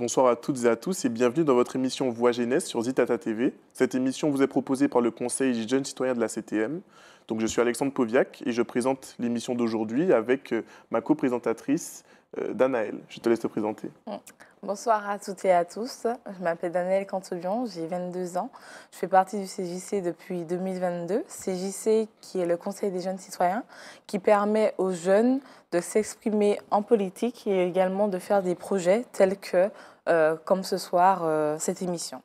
Bonsoir à toutes et à tous et bienvenue dans votre émission Voix Jeunesse sur Zitata TV. Cette émission vous est proposée par le Conseil des jeunes citoyens de la CTM. Donc je suis Alexandre Poviac et je présente l'émission d'aujourd'hui avec euh, ma co euh, Danaël. Je te laisse te présenter. Mm. Bonsoir à toutes et à tous. Je m'appelle Danielle Cantobion, j'ai 22 ans. Je fais partie du CJC depuis 2022. CJC qui est le Conseil des jeunes citoyens qui permet aux jeunes de s'exprimer en politique et également de faire des projets tels que, euh, comme ce soir, euh, cette émission.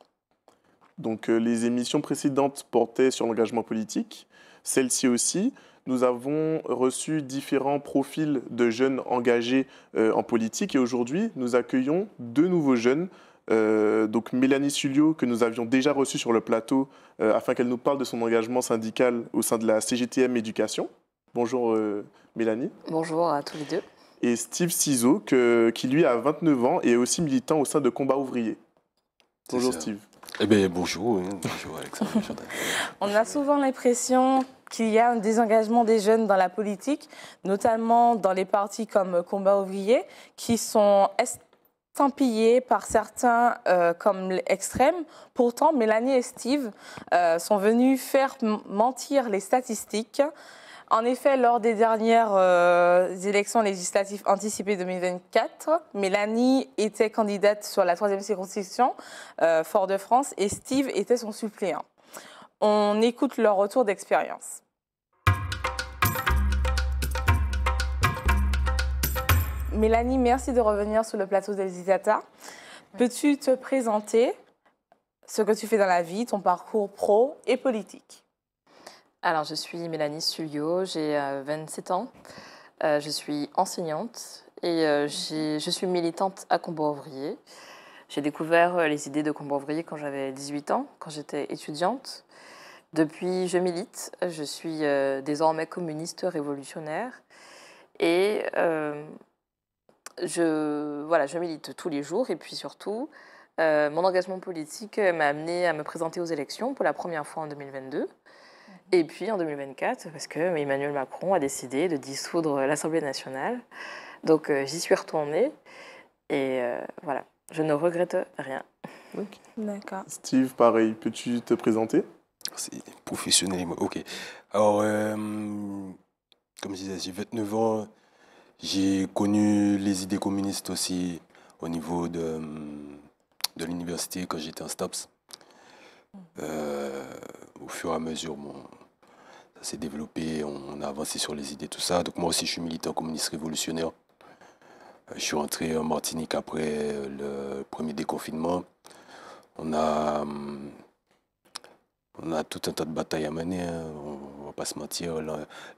Donc euh, les émissions précédentes portaient sur l'engagement politique, celle-ci aussi nous avons reçu différents profils de jeunes engagés euh, en politique et aujourd'hui, nous accueillons deux nouveaux jeunes. Euh, donc Mélanie Sulio, que nous avions déjà reçue sur le plateau euh, afin qu'elle nous parle de son engagement syndical au sein de la CGTM Éducation. Bonjour Mélanie. Bonjour à tous les deux. Et Steve Ciseau, que, qui lui a 29 ans et est aussi militant au sein de Combat Ouvrier. Bonjour Steve. Eh bien, bonjour, hein. bonjour Alexandre. On a souvent l'impression qu'il y a un désengagement des jeunes dans la politique, notamment dans les partis comme Combat ouvrier, qui sont estampillés par certains euh, comme extrêmes. Pourtant, Mélanie et Steve euh, sont venus faire mentir les statistiques. En effet, lors des dernières euh, élections législatives anticipées 2024, Mélanie était candidate sur la troisième circonscription Fort-de-France et Steve était son suppléant on écoute leur retour d'expérience. Mélanie, merci de revenir sur le plateau des Peux-tu te présenter ce que tu fais dans la vie, ton parcours pro et politique Alors, je suis Mélanie Sulio, j'ai 27 euh, ans, euh, je suis enseignante et euh, je suis militante à Combo Ouvrier. J'ai découvert les idées de Combo Ouvrier quand j'avais 18 ans, quand j'étais étudiante. Depuis, je milite. Je suis euh, désormais communiste révolutionnaire. Et euh, je, voilà, je milite tous les jours. Et puis surtout, euh, mon engagement politique m'a amené à me présenter aux élections pour la première fois en 2022. Et puis en 2024, parce que Emmanuel Macron a décidé de dissoudre l'Assemblée nationale. Donc j'y suis retournée. Et voilà, je ne regrette rien. D'accord. Steve, pareil, peux-tu te présenter professionnellement. Ok. Alors, euh, comme je disais, j'ai 29 ans. J'ai connu les idées communistes aussi au niveau de, de l'université quand j'étais en stops. Euh, au fur et à mesure, ça s'est développé, on, a avancé sur les idées, tout ça. Donc moi aussi, je suis militant communiste révolutionnaire. Euh, je suis rentré en Martinique après le premier déconfinement. On a hum, on a tout un tas de batailles à mener, hein. on ne va pas se mentir.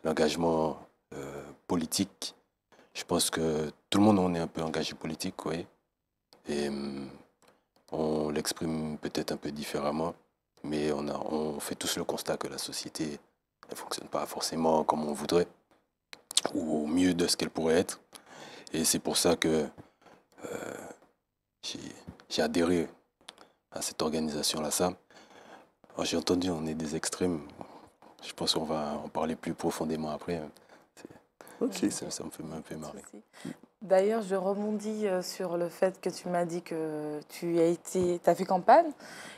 L'engagement euh, politique, je pense que tout le monde, on est un peu engagé politique, oui. Et hum, on l'exprime peut-être un peu différemment, mais on, a, on fait tous le constat que la société ne fonctionne pas forcément comme on voudrait, ou au mieux de ce qu'elle pourrait être. Et c'est pour ça que euh, j'ai adhéré à cette organisation-là, ça. Oh, j'ai entendu, on est des extrêmes. Je pense qu'on va en parler plus profondément après. Ça, me fait un peu marrer. D'ailleurs, je rebondis euh, sur le fait que tu m'as dit que tu as, été, as fait campagne.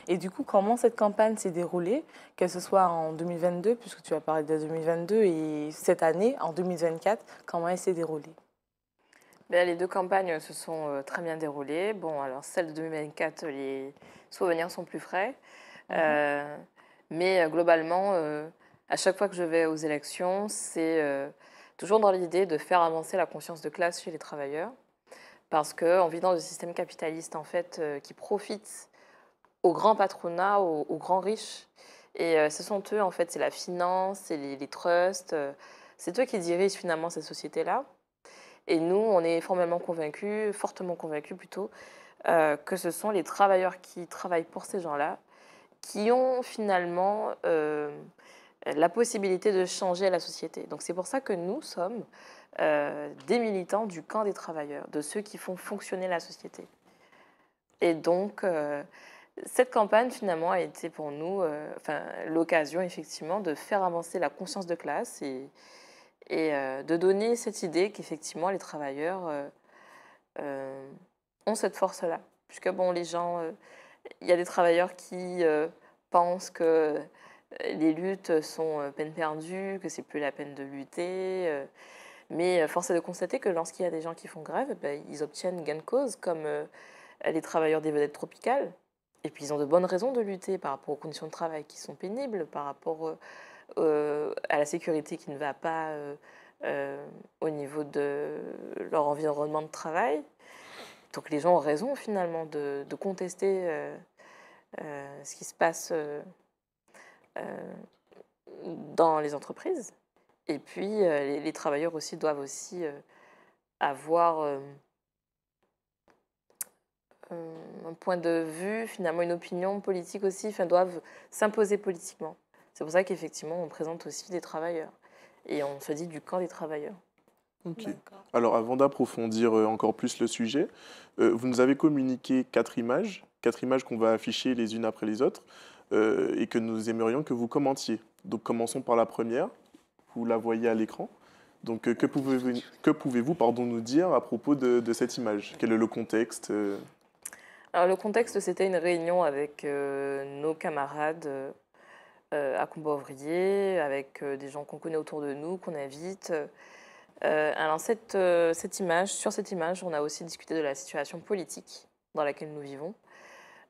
Et du coup, comment cette campagne s'est déroulée, que ce soit en 2022, puisque tu as parlé de 2022, et cette année, en 2024, comment elle s'est déroulée ben, Les deux campagnes se sont euh, très bien déroulées. Bon, alors celle de 2024, les souvenirs sont plus frais. Euh, mais euh, globalement, euh, à chaque fois que je vais aux élections, c'est toujours dans l'idée de faire avancer la conscience de classe chez les travailleurs. Parce qu'on vit dans un système capitaliste en fait, qui profite aux grands patronats, aux, grands riches, et ce sont eux, en fait, c'est la finance, c'est les, trusts, c'est eux qui dirigent finalement ces sociétés-là. Et nous, on est formellement convaincus, fortement convaincus plutôt, que ce sont les travailleurs qui travaillent pour ces gens-là qui ont finalement euh, la possibilité de changer la société. Donc c'est pour ça que nous sommes euh, des militants du camp des travailleurs, de ceux qui font fonctionner la société. Et donc euh, cette campagne finalement a été pour nous enfin, l'occasion effectivement de faire avancer la conscience de classe et, et de donner cette idée qu'effectivement les travailleurs ont cette force-là. Puisque bon, les gens il y a des travailleurs qui euh, pensent que euh, les luttes sont euh, peine perdue, que c'est plus la peine de lutter. Mais force est de constater que lorsqu'il y a des gens qui font grève, bah, ils obtiennent gain de cause, comme les travailleurs des vedettes tropicales. Et puis ils ont de bonnes raisons de lutter par rapport aux conditions de travail qui sont pénibles, par rapport à la sécurité qui ne va pas au niveau de leur environnement de travail. Donc les gens ont raison finalement de, contester euh, euh, ce qui se passe euh, dans les entreprises. Et puis les, travailleurs aussi doivent aussi avoir un point de vue, finalement une opinion politique aussi, enfin, doivent s'imposer politiquement. C'est pour ça qu'effectivement on présente aussi des travailleurs et on se dit du camp des travailleurs. Alors avant d'approfondir euh, encore plus le sujet, euh, vous nous avez communiqué quatre images, quatre images qu'on va afficher les unes après les autres euh, et que nous aimerions que vous commentiez. Donc commençons par la première, vous la voyez à l'écran. Donc oh, que pouvez-vous pouvez pardon, nous dire à propos de, cette image Quel est le contexte alors, le contexte, c'était une réunion avec nos camarades à Combovrier, avec des gens qu'on connaît autour de nous, qu'on invite, euh, alors euh, cette, image, sur cette image, on a aussi discuté de la situation politique dans laquelle nous vivons.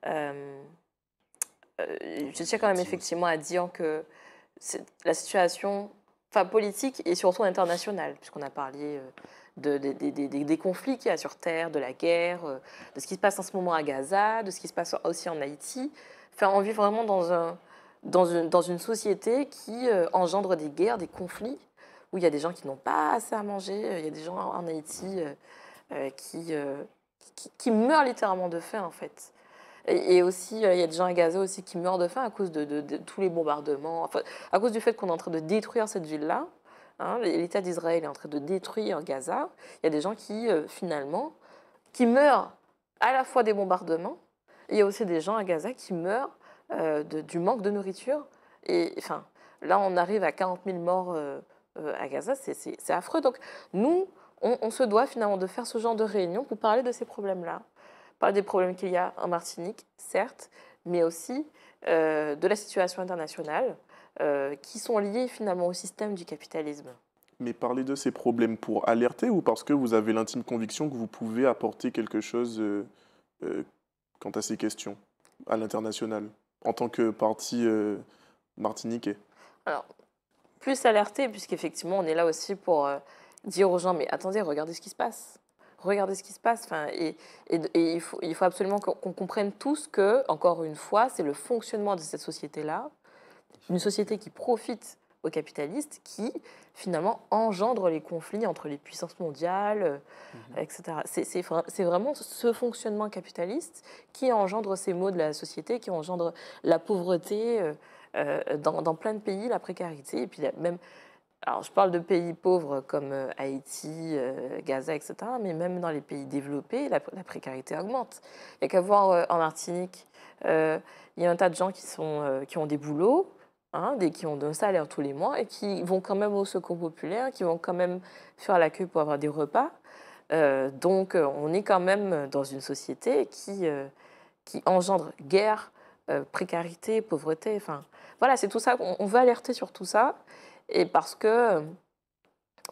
Euh, je tiens quand même effectivement à dire que la situation politique et surtout internationale, puisqu'on a parlé des conflits qu'il y a sur Terre, de la guerre, de ce qui se passe en ce moment à Gaza, de ce qui se passe aussi en Haïti. Enfin, on vit vraiment dans une société qui engendre des guerres, des conflits où il y a des gens qui n'ont pas assez à manger, euh, il y a des gens en Haïti euh, euh, qui, qui, meurent littéralement de faim en fait. Et, aussi, il y a des gens à Gaza aussi qui meurent de faim à cause de, tous les bombardements, à cause du fait qu'on est en train de détruire cette ville-là. Hein. L'État d'Israël est en train de détruire Gaza. Il y a des gens qui, finalement, qui meurent à la fois des bombardements, il y a aussi des gens à Gaza qui meurent du manque de nourriture. Et enfin, là, on arrive à 40 000 morts euh, à Gaza, c'est affreux. Donc nous, on, se doit finalement de faire ce genre de réunion pour parler de ces problèmes-là. Parler des problèmes qu'il y a en Martinique, certes, mais aussi euh, de la situation internationale, euh, qui sont liées finalement au système du capitalisme. Mais parler de ces problèmes pour alerter ou parce que vous avez l'intime conviction que vous pouvez apporter quelque chose quant à ces questions à l'international, en tant que parti martiniquais plus alerter, puisqu'effectivement, on est là aussi pour euh, dire aux gens, mais attendez, regardez ce qui se passe. Regardez ce qui se passe. Enfin, et, il, faut, absolument qu'on comprenne tous que, encore une fois, c'est le fonctionnement de cette société-là, une société qui profite aux capitalistes, qui finalement engendre les conflits entre les puissances mondiales, mhm. etc. C'est vraiment ce fonctionnement capitaliste qui engendre ces maux de la société, qui engendre la pauvreté. Euh, euh, dans, plein de pays, la précarité, et puis même, alors je parle de pays pauvres comme euh, Haïti, euh, Gaza, etc., mais même dans les pays développés, la, précarité augmente. Il n'y a qu'à voir en Martinique, il y a un tas de gens qui, sont, qui ont des boulots, hein, des, qui ont un salaire tous les mois et qui vont quand même au secours populaire, qui vont quand même faire la queue pour avoir des repas. donc on est quand même dans une société qui, qui engendre guerre, précarité, pauvreté. Enfin, voilà, c'est tout ça. On, veut alerter sur tout ça. Et parce que. Euh,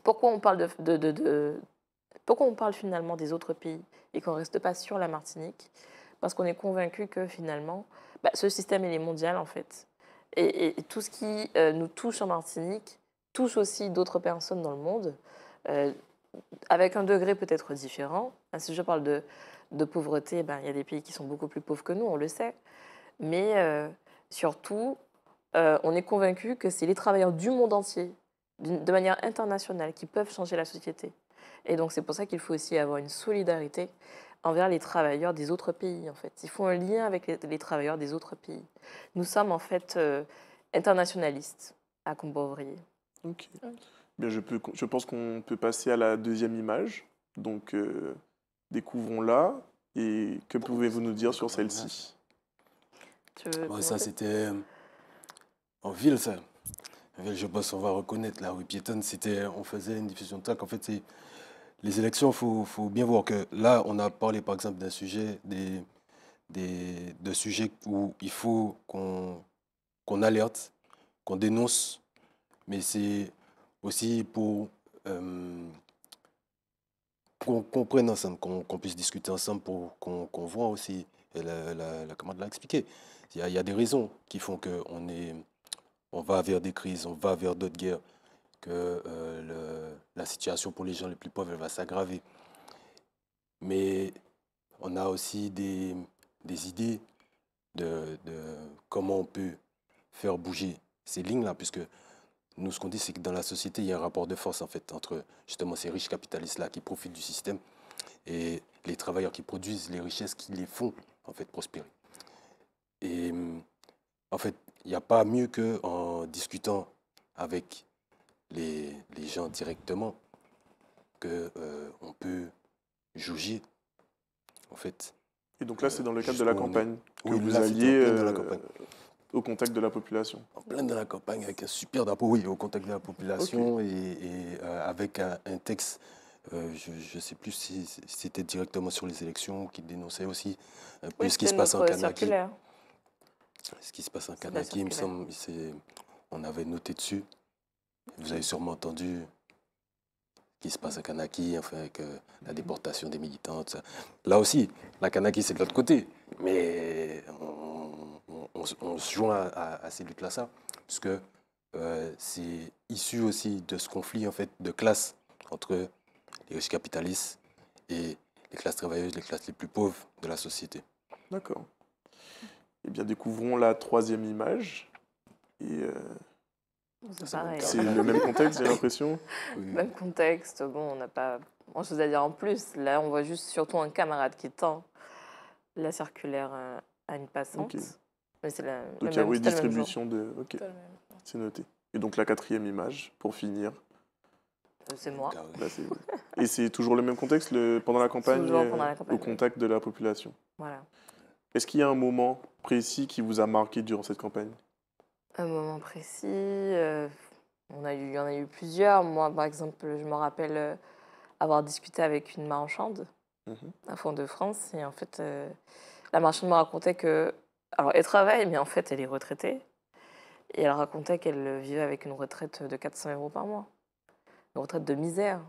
pourquoi on parle, de, pourquoi on parle finalement des autres pays et qu'on ne reste pas sur la Martinique Parce qu'on est convaincu que finalement, bah, ce système, il est mondial en fait. Et, tout ce qui euh, nous touche en Martinique touche aussi d'autres personnes dans le monde, euh, avec un degré peut-être différent. Hein, si je parle de, de pauvreté, ben, il y a des pays qui sont beaucoup plus pauvres que nous, on le sait. Mais surtout, euh, on est convaincu que c'est les travailleurs du monde entier, de manière internationale, qui peuvent changer la société. Et donc c'est pour ça qu'il faut aussi avoir une solidarité envers les travailleurs des autres pays, en fait. Il faut un lien avec les, travailleurs des autres pays. Nous sommes en fait euh, internationalistes à combo Ok. Bien, je, pense qu'on peut passer à la deuxième image. Donc, euh, découvrons-la. Et que pouvez-vous nous dire sur celle-ci Ça, c'était en ville, ça. je pense qu'on va reconnaître la rue piétonne. C'était, on faisait une diffusion de track. En fait, les élections. Faut, faut bien voir que là, on a parlé par exemple d'un sujet, des, des, de sujets où il faut qu'on alerte, qu'on dénonce, mais c'est aussi pour euh, qu'on comprenne ensemble, qu'on puisse discuter ensemble, pour qu'on voit aussi. la, commande la, expliqué. il y, a des raisons qui font qu'on est on va vers des crises, on va vers d'autres guerres, que euh, la situation pour les gens les plus pauvres va s'aggraver. Mais on a aussi des, idées de, comment on peut faire bouger ces lignes-là, puisque nous, ce qu'on dit, c'est que dans la société, il y a un rapport de force, en fait, entre justement ces riches capitalistes-là qui profitent du système et les travailleurs qui produisent les richesses qui les font, en fait, prospérer. Et en fait, il n'y a pas mieux qu'en discutant avec les, gens directement qu'on euh, peut juger, en fait. Et donc là, euh, c'est dans le cadre de euh, la campagne que vous alliez au contact de la population. En plein de la campagne, avec un super drapeau, oui, au contact de la population et, avec un, texte. je ne sais plus si c'était directement sur les élections qui dénonçait aussi un ce qui se passe en Canada. Ce qui se passe en Kanaki, me semble, on avait noté dessus. Vous avez sûrement entendu ce qui se passe à Kanaki, enfin, avec la déportation des militants, Là aussi, la Kanaki, c'est de l'autre côté. Mais on, se joint à, ces luttes-là, ça, que euh, c'est issu aussi de ce conflit en fait, de classe entre les riches capitalistes et les classes travailleuses, les classes les plus pauvres de la société. D'accord. Eh bien, découvrons la troisième image. Et euh, hein. c'est le même contexte, j'ai l'impression. Même contexte. Bon, on n'a pas grand-chose à dire en plus. Là, on voit juste surtout un camarade qui tend la circulaire euh, à une passante. Mais la, oui, distribution de. Ok. C'est noté. Et donc la quatrième image pour finir. Euh, ah c'est moi. et c'est toujours le même contexte pendant la campagne, pendant la campagne. au contact de la population. Voilà. Est-ce qu'il y a un moment précis qui vous a marqué durant cette campagne Un moment précis, euh, on a eu, il y en a eu plusieurs. Moi, par exemple, je me rappelle euh, avoir discuté avec une marchande mhm. à Fond de France. Et en fait, euh, la marchande m'a racontait que. Alors, elle travaille, mais en fait, elle est retraitée. Et elle racontait qu'elle vivait avec une retraite de 400 euros par mois. Une retraite de misère.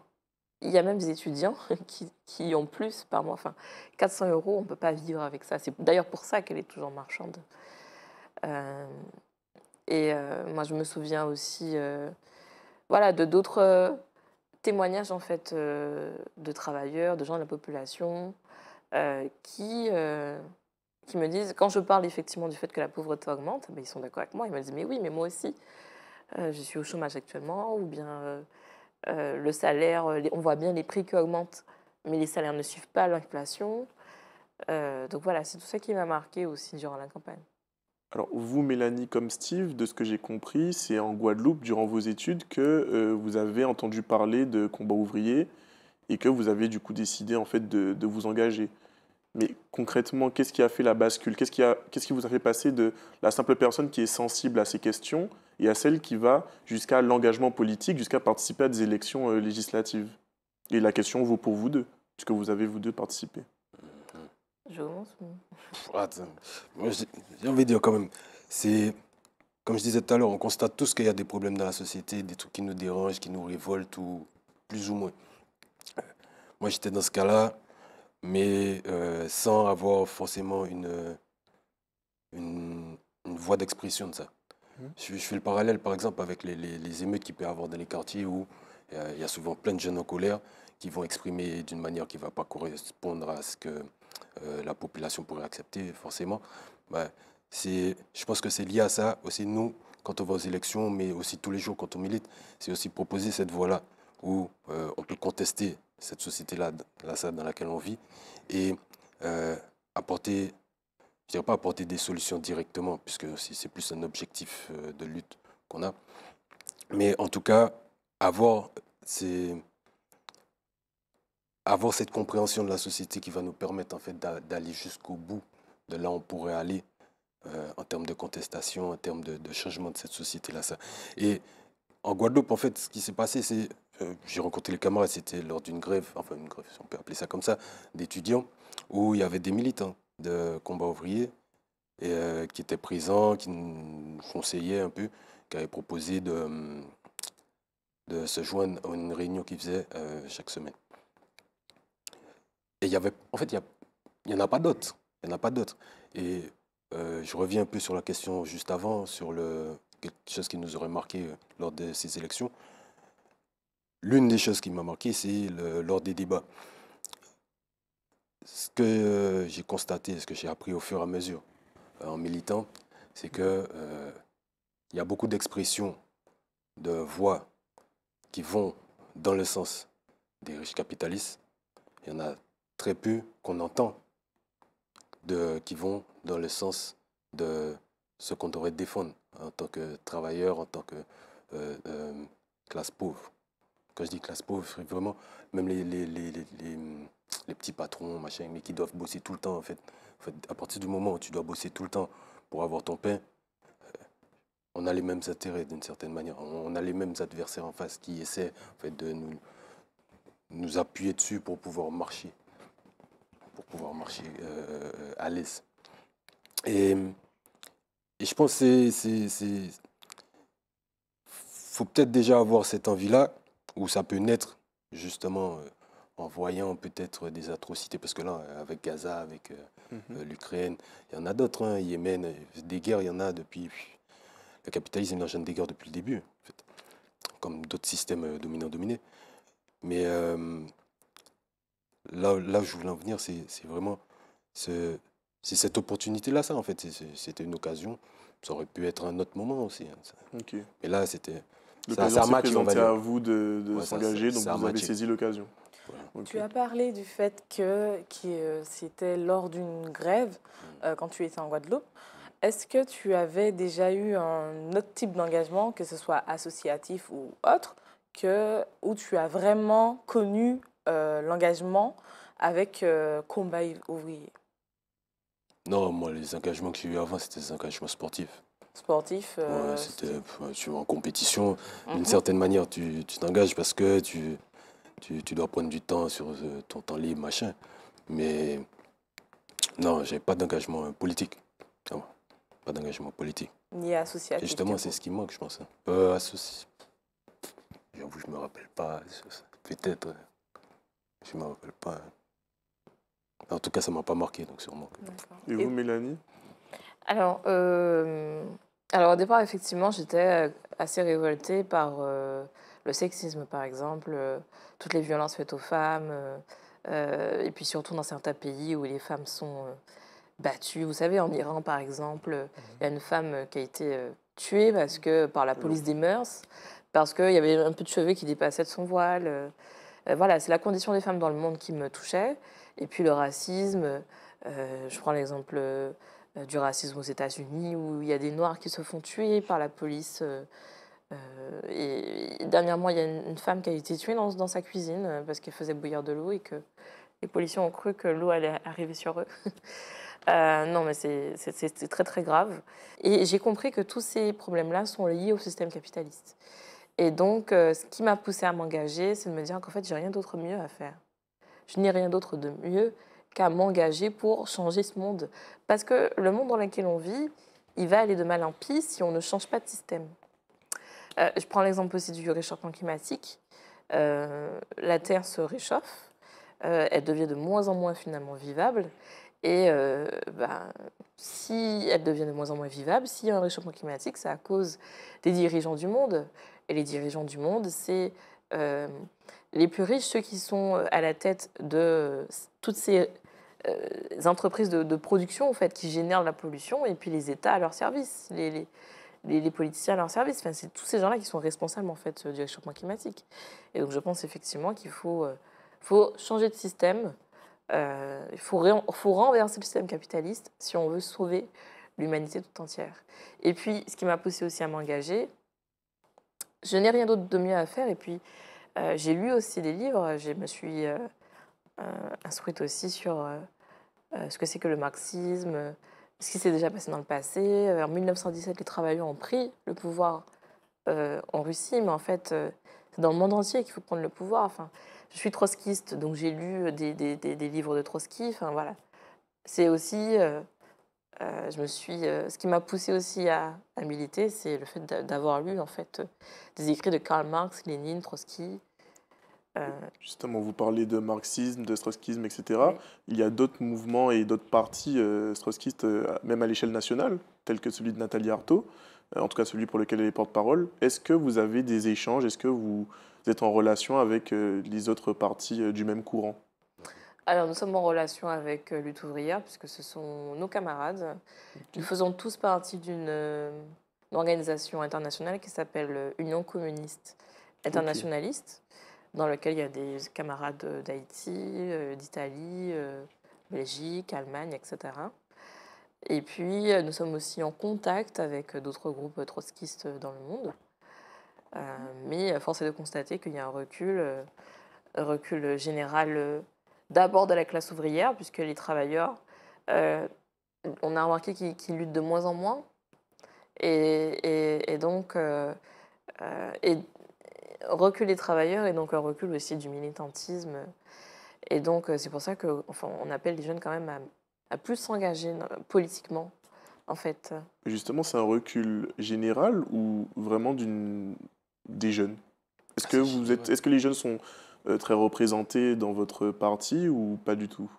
Il y a même des étudiants qui, ont plus par mois. Enfin, 400 euros, on ne peut pas vivre avec ça. C'est d'ailleurs pour ça qu'elle est toujours marchande. Euh, et euh, moi, je me souviens aussi euh, voilà, de d'autres témoignages en fait, de travailleurs, de gens de la population qui, qui me disent, quand je parle effectivement du fait que la pauvreté augmente, ben, ils sont d'accord avec moi. Ils me disent, mais oui, mais moi aussi, je suis au chômage actuellement, ou bien euh, le salaire, euh, on voit bien les prix qui augmentent, mais les salaires ne suivent pas l'inflation. Euh, donc voilà, c'est tout ça qui m'a marqué aussi durant la campagne. Alors vous, Mélanie, comme Steve, de ce que j'ai compris, c'est en Guadeloupe, durant vos études, que vous avez entendu parler de combat ouvrier et que vous avez du coup décidé en fait de, vous engager. Mais concrètement, qu'est-ce qui a fait la bascule qu'est-ce qui, qu'est-ce qui vous a fait passer de la simple personne qui est sensible à ces questions il y a celle qui va jusqu'à l'engagement politique, jusqu'à participer à des élections euh, législatives. Et la question vaut pour vous deux, puisque vous avez vous deux participé. j'ai envie de dire quand même, c'est comme je disais tout à l'heure, on constate tous qu'il y a des problèmes dans la société, des trucs qui nous dérangent, qui nous révoltent, ou plus ou moins. Moi, j'étais dans ce cas-là, mais euh, sans avoir forcément une, une, une voie d'expression de ça. Mhm. Je, fais le parallèle, par exemple, avec les, émeutes qu'il peut y avoir dans les quartiers où euh, il y a souvent plein de jeunes en colère qui vont exprimer d'une manière qui ne va pas correspondre à ce que euh, la population pourrait accepter, forcément. je pense que c'est lié à ça aussi, nous, quand on va aux élections, mais aussi tous les jours quand on milite, c'est aussi proposer cette voie-là où euh, on peut contester cette société-là, là, dans laquelle on vit, et apporter je dirais pas apporter des solutions directement, puisque c'est plus un objectif euh, de lutte qu'on a. Mais en tout cas, avoir, avoir cette compréhension de la société qui va nous permettre en fait d'aller jusqu'au bout de là où on pourrait aller euh, en termes de contestation, en termes de, changement de cette société-là. Et en Guadeloupe, en fait, ce qui s'est passé, c'est... Euh, j'ai rencontré les camarades, c'était lors d'une grève, enfin une grève, on peut appeler ça comme ça, d'étudiants, où il y avait des militants de combat ouvrier et, euh, qui était présent, qui nous conseillait un peu, qui avait proposé de, de se joindre à une réunion qu'il faisait euh, chaque semaine. Et il y avait, en fait, il n'y en a pas d'autres. Il n'y a pas d'autres. Et euh, je reviens un peu sur la question juste avant, sur le, quelque chose qui nous aurait marqué lors de ces élections. L'une des choses qui m'a marqué, c'est lors des débats ce que euh, j'ai constaté, ce que j'ai appris au fur et à mesure euh, en militant, c'est qu'il euh, il y a beaucoup d'expressions, de voix qui vont dans le sens des riches capitalistes. Il y en a très peu qu'on entend qui vont dans le sens de ce qu'on devrait défendre en tant que travailleur, en tant que classe pauvre. Quand je dis classe pauvre, vraiment, même les, les les petits patrons, machin, mais qui doivent bosser tout le temps en fait. à partir du moment où tu dois bosser tout le temps pour avoir ton pain, euh, on a les mêmes intérêts d'une certaine manière. On a les mêmes adversaires en face qui essaient en fait, de nous, nous appuyer dessus pour pouvoir marcher, pour pouvoir marcher euh, à l'aise. Et, je pense que c'est, faut peut-être déjà avoir cette envie-là, où ça peut naître justement euh, en voyant peut-être des atrocités, parce que là, avec Gaza, avec euh, mhm. euh, l'Ukraine, il y en a d'autres, hein, Yémen, euh, des guerres, il y en a depuis... La capitalisme l'engendre des guerres depuis le début, en fait, comme d'autres systèmes dominants-dominés. Mais là, là où je voulais en venir, c'est vraiment ce, cette opportunité-là, ça, en fait. C'était une occasion. Ça aurait pu être un autre moment aussi. Hein, Mais là, c'était... Ça, à vous de, s'engager, donc vous avez saisi l'occasion. Tu as parlé du fait que, euh, c'était lors d'une grève mm. euh, quand tu étais en Guadeloupe. Est-ce que tu avais déjà eu un autre type d'engagement, que ce soit associatif ou autre, que, où tu as vraiment connu euh, l'engagement avec euh, combat ouvrier Non, moi, les engagements que j'ai eu avant, c'était des engagements sportifs Sportifs euh, c'était en compétition. D'une mhm. certaine manière, tu t'engages parce que tu, tu, dois prendre du temps sur euh, ton temps libre, machin. Mais non, j'ai pas d'engagement politique. pas d'engagement politique. Ni associatif. justement, c'est ce qui manque, je pense. Hein. Euh, associatif. J'avoue, je me rappelle pas. Peut-être. Euh, je me rappelle pas. Hein. En tout cas, ça m'a pas marqué, donc sûrement. Et vous, Mélanie alors, euh, alors, au départ, effectivement, j'étais assez révoltée par le sexisme, par exemple, euh, toutes les violences faites aux femmes, euh, euh, et puis surtout dans certains pays où les femmes sont battues. Vous savez, en Iran, par exemple, mhm. il y a une femme qui a été tuée parce que, par la police des mœurs, parce qu'il y avait un peu de cheveux qui dépassait de son voile. voilà, c'est la condition des femmes dans le monde qui me touchait. Et puis le racisme, je prends l'exemple du racisme aux États-Unis où il y a des Noirs qui se font tuer par la police euh, et, dernièrement, il y a une, femme qui a été tuée dans, sa cuisine euh, parce qu'elle faisait bouillir de l'eau et que les policiers ont cru que l'eau allait arriver sur eux. Euh, non, mais c'est très très grave. Et j'ai compris que tous ces problèmes-là sont liés au système capitaliste. Et donc, ce qui m'a poussée à m'engager, c'est de me dire qu'en fait, j'ai rien d'autre mieux à faire. Je n'ai rien d'autre de mieux qu'à m'engager pour changer ce monde. Parce que le monde dans lequel on vit, il va aller de mal en pis si on ne change pas de système. Euh, je prends l'exemple aussi du réchauffement climatique. Euh, la Terre se réchauffe, euh, elle devient de moins en moins finalement vivable. Et ben, si elle devient de moins en moins vivable, s'il y a un réchauffement climatique, c'est à cause des dirigeants du monde. Et les dirigeants du monde, c'est les plus riches, ceux qui sont à la tête de toutes ces entreprises de, production en fait, qui génèrent la pollution, et puis les États à leur service. les les, politiciens à leur service. Enfin, c'est tous ces gens-là qui sont responsables en fait euh, du réchauffement climatique. Et donc je pense effectivement qu'il faut, euh, changer de système, euh, il faut, renverser le système capitaliste si on veut sauver l'humanité tout entière. Et puis ce qui m'a poussé aussi à m'engager, je n'ai rien d'autre de mieux à faire. Et puis j'ai lu aussi des livres, je me suis inscrite aussi sur ce que c'est que le marxisme ce qui s'est déjà passé dans le passé. Euh, en 1917, les travailleurs ont pris le pouvoir euh, en Russie, mais en fait, euh, c'est dans le monde entier qu'il faut prendre le pouvoir. Enfin, je suis trotskiste, donc j'ai lu des, livres de Trotsky. Enfin, voilà. C'est aussi. je me suis, ce qui m'a poussé aussi à, à militer, c'est le fait d'avoir lu en fait, des écrits de Karl Marx, Lénine, Trotsky, euh, Justement, vous parlez de marxisme, de trotskisme, etc. Il y a d'autres mouvements et d'autres partis euh, trotskistes, euh, même à l'échelle nationale, tels que celui de Nathalie Arthaud, en tout cas celui pour lequel elle est porte-parole. Est-ce que vous avez des échanges Est-ce que vous êtes en relation avec les autres partis du même courant alors, nous sommes en relation avec Lutte ouvrière, puisque ce sont nos camarades. Nous faisons tous partie d'une organisation internationale qui s'appelle Union communiste internationaliste dans lequel il y a des camarades euh, d'Haïti, euh, d'Italie, euh, Belgique, Allemagne, etc. Et puis, nous sommes aussi en contact avec d'autres groupes trotskistes dans le monde. mais force est de constater qu'il y a un recul, un recul général d'abord de la classe ouvrière, puisque les travailleurs, on a remarqué qu'ils luttent de moins en moins. Et, et donc, et recul des travailleurs et donc un recul aussi du militantisme. Et donc, euh, c'est pour ça qu'on on appelle les jeunes quand même à, plus s'engager politiquement, en fait. Justement, c'est un recul général ou vraiment des jeunes Est-ce ah, que, vous est que les jeunes sont euh, très représentés dans votre parti ou pas du tout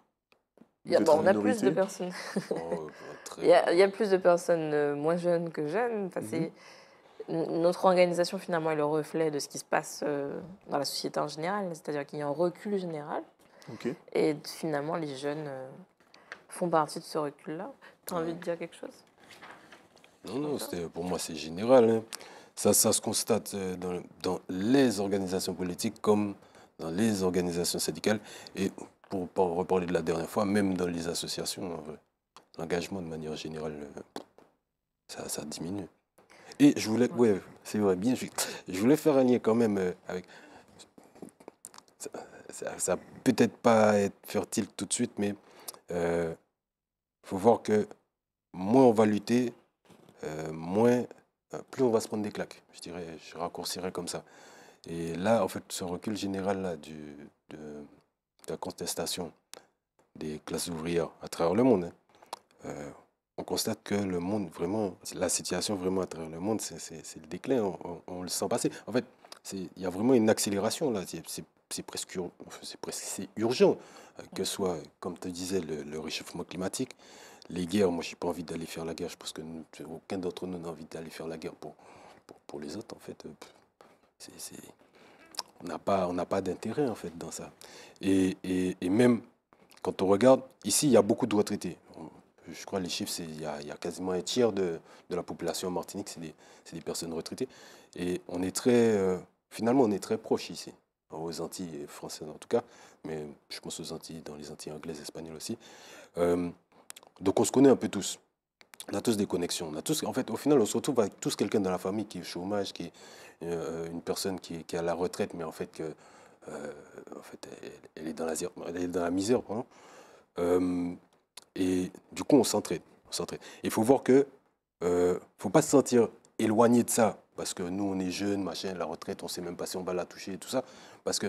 il y, a, bah, on a plus de personnes. Oh, il, y a, plus de personnes euh, moins jeunes que jeunes. Mmh notre organisation, finalement, est le reflet de ce qui se passe euh, dans la société en général, c'est-à-dire qu'il y a un recul général. Et finalement, les jeunes euh, font partie de ce recul-là. Tu as envie de dire quelque chose Non, non, pour moi, c'est général. Hein. Ça, ça se constate euh, dans, les organisations politiques comme dans les organisations syndicales et, pour, reparler de la dernière fois, même dans les associations, L'engagement, de manière générale, ça diminue. Et je voulais, ouais, c'est vrai, bien Je voulais faire un lien quand même euh, avec. Ça, ça, peut-être pas être fertile tout de suite, mais il euh, faut voir que moins on va lutter, euh, moins, plus on va se prendre des claques. Je dirais, je raccourcirais comme ça. Et là, en fait, ce recul général du, de, la contestation des classes ouvrières à travers le monde. Hein, on constate que le monde, vraiment, la situation vraiment à travers le monde, c'est le déclin, on, le sent passer. En fait, il y a vraiment une accélération là, c'est presque, urgent, euh, que ce soit, comme te disais, le, réchauffement climatique, les guerres, moi je n'ai pas envie d'aller faire la guerre, je pense que aucun d'entre nous n'a envie d'aller faire la guerre pour, les autres en fait. Euh, on n'a pas, pas d'intérêt en fait dans ça. Et, et, même quand on regarde, ici il y a beaucoup de retraités je crois les chiffres, il y, a quasiment un tiers de, la population Martinique, c'est des, personnes retraitées. Et on est très, euh, finalement, on est très proche ici, aux Antilles françaises en tout cas, mais je pense aux Antilles, dans les Antilles anglaises, espagnoles aussi. Euh, donc on se connaît un peu tous. On a tous des connexions. a tous, en fait, au final, on se retrouve avec tous quelqu'un dans la famille qui est au chômage, qui est euh, une personne qui est, à la retraite, mais en fait, que, fait elle, est dans la, elle est dans la misère. Et du coup, on s'entraide. Il faut voir que ne euh, faut pas se sentir éloigné de ça, parce que nous, on est jeunes, machin, la retraite, on ne sait même pas si on va la toucher et tout ça. Parce que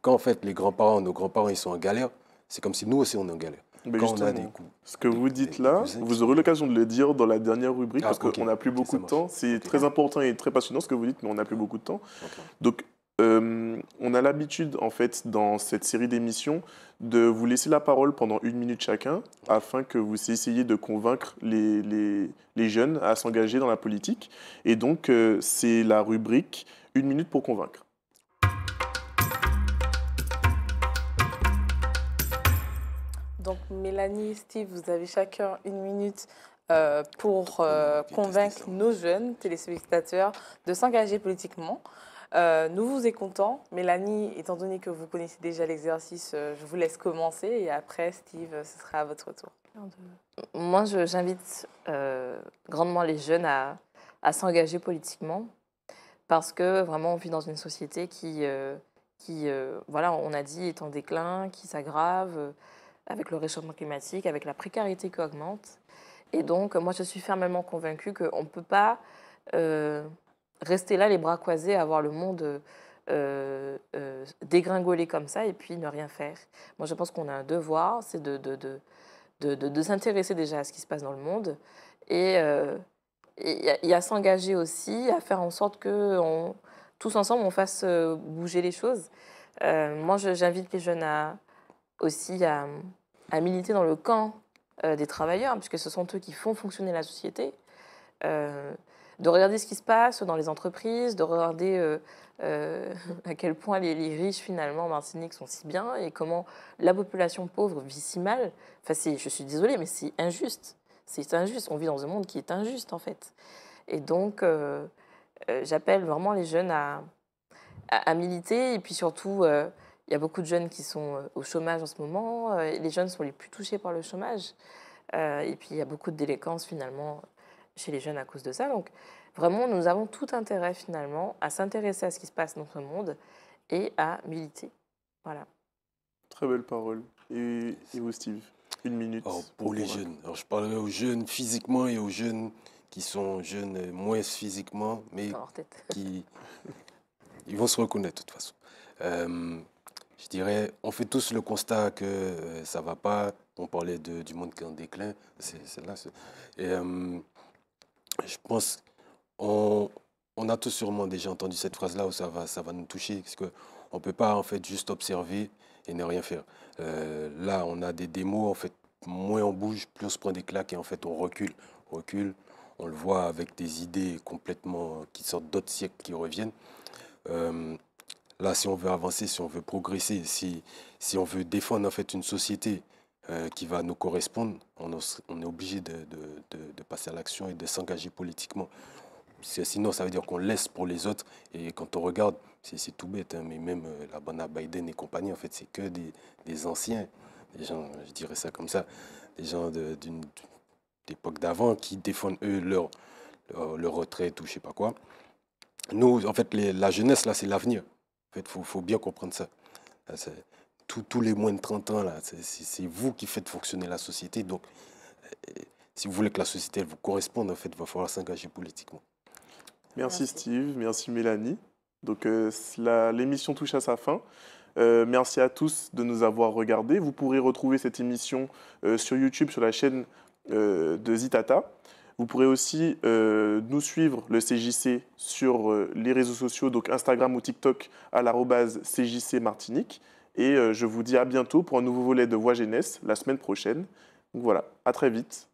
quand, en fait, les grands-parents, nos grands-parents, ils sont en galère, c'est comme si nous aussi, on est en galère. quand on a des coups, ce que vous dites là, vous aurez l'occasion de le dire dans la dernière rubrique, ah, parce qu'on n'a plus beaucoup de temps. C'est très important et très passionnant ce que vous dites, mais on n'a plus beaucoup de temps. Donc, euh, on a l'habitude, en fait, dans cette série d'émissions, de vous laisser la parole pendant une minute chacun, afin que vous essayiez de convaincre les, jeunes à s'engager dans la politique. Et donc, euh, c'est la rubrique Une minute pour convaincre. Donc, Mélanie, Steve, vous avez chacun une minute euh, pour convaincre nos jeunes téléspectateurs de s'engager politiquement. Euh, nous vous est content. Mélanie, étant donné que vous connaissez déjà l'exercice, euh, je vous laisse commencer et après, Steve, ce sera à votre tour. Moi, j'invite euh, grandement les jeunes à, s'engager politiquement parce que vraiment, on vit dans une société qui, qui voilà, on a dit, est en déclin, qui s'aggrave avec le réchauffement climatique, avec la précarité qui augmente. Et donc, moi, je suis fermement convaincue qu'on ne peut pas rester là les bras croisés, avoir le monde euh, euh dégringoler comme ça et puis ne rien faire. Moi, je pense qu'on a un devoir, c'est de, de, de, de s'intéresser déjà à ce qui se passe dans le monde euh, et, à s'engager aussi, à faire en sorte que on, tous ensemble, on fasse euh, bouger les choses. moi, j'invite les jeunes à, aussi à, à, militer dans le camp des travailleurs, puisque ce sont eux qui font fonctionner la société de regarder ce qui se passe dans les entreprises, de regarder euh, euh, à quel point les, riches finalement en Martinique sont si bien et comment la population pauvre vit si mal. Enfin, je suis désolée, mais c'est injuste. C'est injuste. On vit dans un monde qui est injuste en fait. Et donc, euh, j'appelle vraiment les jeunes à, à, militer et puis surtout. il y a beaucoup de jeunes qui sont au chômage en ce moment. Les jeunes sont les plus touchés par le chômage. et puis il y a beaucoup de délinquance finalement chez les jeunes à cause de ça. Donc vraiment, nous avons tout intérêt finalement à s'intéresser à ce qui se passe dans ce monde et à militer. Voilà. Très belle parole. Et, vous, Steve Une minute. pour, les jeunes. Alors, je parlerai aux jeunes physiquement et aux jeunes qui sont jeunes euh, moins physiquement, mais qui ils vont se reconnaître de toute façon. Euh, je dirais, on fait tous le constat que ça euh, ça va pas. On parlait de, du monde qui est en déclin. C'est là. Et, je pense on, a tous sûrement déjà entendu cette phrase-là où ça va, ça va nous toucher, parce que ne peut pas en fait juste observer et ne rien faire. Euh, là, on a des démos, en fait, moins on bouge, plus on se prend des claques et en fait on recule. On recule, on le voit avec des idées complètement qui sortent d'autres siècles qui reviennent. Euh, là, si on veut avancer, si on veut progresser, si, si on veut défendre en fait une société, euh, qui va nous correspondre, on, on est obligé de, passer à l'action et de s'engager politiquement. Sinon, ça veut dire qu'on laisse pour les autres. Et quand on regarde, c'est tout bête, hein, mais même euh, la bande Biden et compagnie, en fait, c'est que des, anciens, des gens, je dirais ça comme ça, des gens d'une époque d'avant qui défendent, eux, leur, leur, retraite ou je sais pas quoi. Nous, en fait, la jeunesse, là, c'est l'avenir. En fait, il faut, bien comprendre ça tous les moins de 30 ans, là, c'est vous qui faites fonctionner la société. Donc, euh, si vous voulez que la société elle vous corresponde, en fait, il va falloir s'engager politiquement. Merci, Steve, merci Mélanie. Donc, euh, l'émission touche à sa fin. Euh, merci à tous de nous avoir regardés. Vous pourrez retrouver cette émission sur YouTube, sur la chaîne de Zitata. Vous pourrez aussi nous suivre, le CJC, sur les réseaux sociaux, donc Instagram ou TikTok à l'arrobase CJC Martinique. Et euh, je vous dis à bientôt pour un nouveau volet de Voix Jeunesse la semaine prochaine. Donc voilà, à très vite.